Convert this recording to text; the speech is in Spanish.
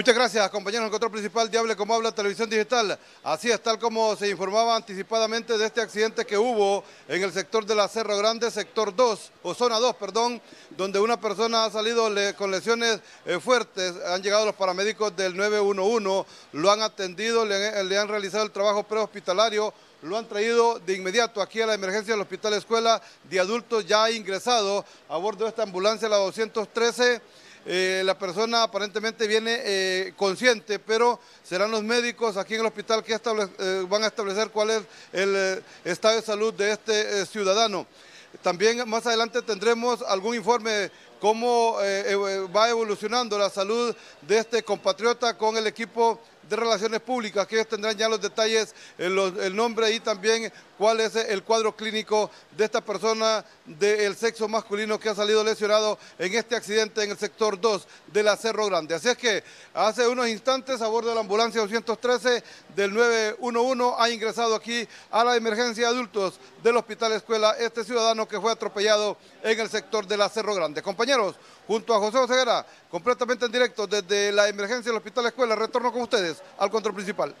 Muchas gracias, compañeros del control principal Diable Como Habla Televisión Digital. Así es, tal como se informaba anticipadamente de este accidente que hubo en el sector de la Cerro Grande, sector 2, o zona 2, perdón, donde una persona ha salido con lesiones eh, fuertes. Han llegado los paramédicos del 911, lo han atendido, le, le han realizado el trabajo prehospitalario, lo han traído de inmediato aquí a la emergencia del Hospital Escuela de Adultos, ya ingresado a bordo de esta ambulancia, la 213, eh, la persona aparentemente viene eh, consciente, pero serán los médicos aquí en el hospital que eh, van a establecer cuál es el estado de salud de este ciudadano. También más adelante tendremos algún informe cómo eh, eh, va evolucionando la salud de este compatriota con el equipo de Relaciones Públicas, que ellos tendrán ya los detalles, eh, el, nombre y también cuál es el cuadro clínico de esta persona del sexo masculino que ha salido lesionado en este accidente en el sector 2 de la Cerro Grande. Así es que hace unos instantes a bordo de la ambulancia 213 del 911 ha ingresado aquí a la emergencia de adultos del Hospital Escuela este ciudadano que fue atropellado en el sector de la Cerro Grande junto a José Oseguera, completamente en directo desde la emergencia del Hospital Escuela. Retorno con ustedes al control principal.